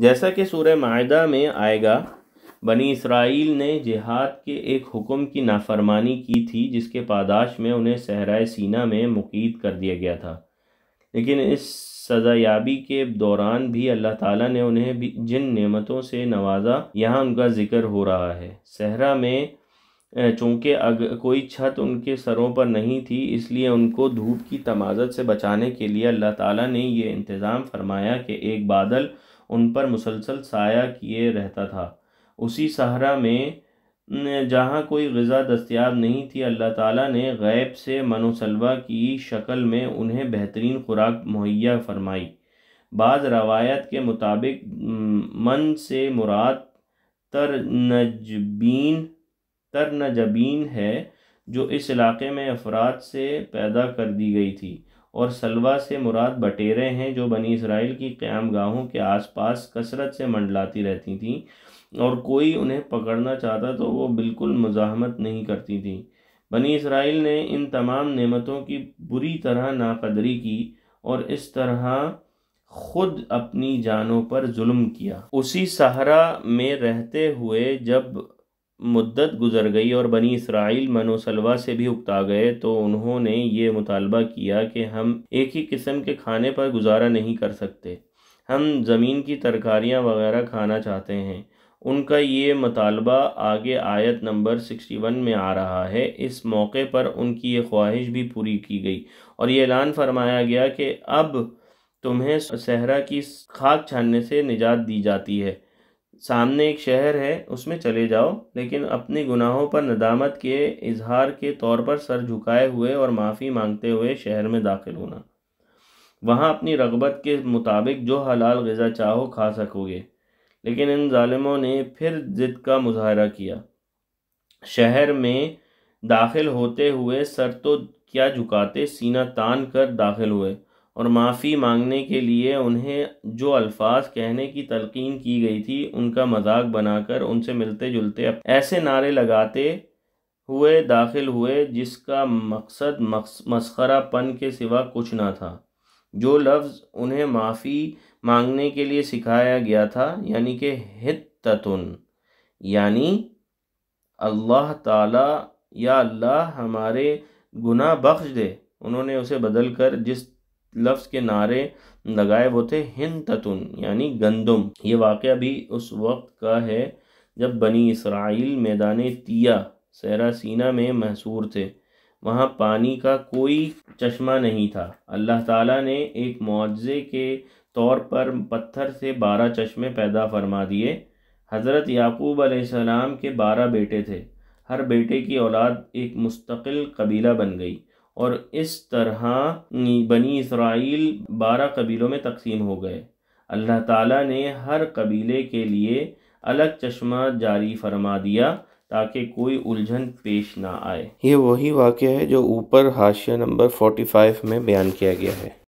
जैसा कि सूर्य मायदा में आएगा बनी इसराइल ने जिहाद के एक हुक्म की नाफरमानी की थी जिसके पादाश में उन्हें सहराय सीना में मुकीद कर दिया गया था लेकिन इस सजायाबी के दौरान भी अल्लाह ताला ने उन्हें भी जिन नेमतों से नवाजा यहाँ उनका जिक्र हो रहा है सहरा में चूँकि अग कोई छत उनके सरों पर नहीं थी इसलिए उनको धूप की तमाजत से बचाने के लिए अल्लाह ताला ने यह इंतज़ाम फरमाया कि एक बादल उन पर मुसलसल साया किए रहता था उसी सहरा में जहाँ कोई गज़ा दस्तियाब नहीं थी अल्लाह ताला ने गैब से मनोसलवा की शक्ल में उन्हें बेहतरीन खुराक मुहैया फरमाई बाज़ रवायत के मुताबिक मन से मुराद तर नजबीन तर नजबीन है जो इस इलाके में अफराद से पैदा कर दी गई थी और सलवा से मुराद बटेरे हैं जो बनी इसराइल की क़्याम गाहों के आसपास कसरत से मंडलाती रहती थीं और कोई उन्हें पकड़ना चाहता तो वो बिल्कुल मुजाहमत नहीं करती थी बनी इसराइल ने इन तमाम नेमतों की बुरी तरह नाकदरी की और इस तरह खुद अपनी जानों पर जुल्म किया उसी सहरा में रहते हुए जब मुद्दत गुज़र गई और बनी इसराइल मनोसलवा से भी उकता गए तो उन्होंने ये मुतालबा किया कि हम एक ही किस्म के खाने पर गुजारा नहीं कर सकते हम ज़मीन की तरकारियाँ वगैरह खाना चाहते हैं उनका ये मतालबा आगे आयत नंबर 61 में आ रहा है इस मौके पर उनकी ये ख्वाहिश भी पूरी की गई और ये ऐलान फरमाया गया कि अब तुम्हें सहरा की खाक छानने से निजात दी जाती है सामने एक शहर है उसमें चले जाओ लेकिन अपने गुनाहों पर नदामत के इजहार के तौर पर सर झुकाए हुए और माफ़ी मांगते हुए शहर में दाखिल होना वहाँ अपनी रगबत के मुताबिक जो हलाल गज़ा चाहो खा सकोगे लेकिन इन ालमों ने फिर ज़िद का मुजाहरा किया शहर में दाखिल होते हुए सर तो क्या झुकाते सीना तान कर दाखिल हुए और माफ़ी मांगने के लिए उन्हें जो अल्फाज कहने की तलकीन की गई थी उनका मजाक बनाकर उनसे मिलते जुलते ऐसे नारे लगाते हुए दाखिल हुए जिसका मकसद मस्खरापन के सिवा कुछ ना था जो लफ्ज़ उन्हें माफ़ी मांगने के लिए सिखाया गया था यानी कि हित ततुन यानी अल्लाह ताला या अल्लाह हमारे गुनाह बख्श दे उन्होंने उसे बदल कर जिस लफ्ज़ के नारे लगाए वो थे हिंद ततुन यानी गंदम ये वाक़ भी उस वक्त का है जब बनी इसराइल मैदान तिया सहरा सीना में महसूर थे वहाँ पानी का कोई चश्मा नहीं था अल्लाह ताला ने एक मुआवजे के तौर पर पत्थर से बारह चश्मे पैदा फरमा दिए हज़रत याकूब आसमाम के बारह बेटे थे हर बेटे की औलाद एक मुस्तकिल कबीला बन गई और इस तरह बनी इसराइल बारह कबीलों में तकसीम हो गए अल्लाह ताला ने हर कबीले के लिए अलग चश्मा जारी फरमा दिया ताकि कोई उलझन पेश ना आए ये वही वाक़ है जो ऊपर हाशिया नंबर 45 में बयान किया गया है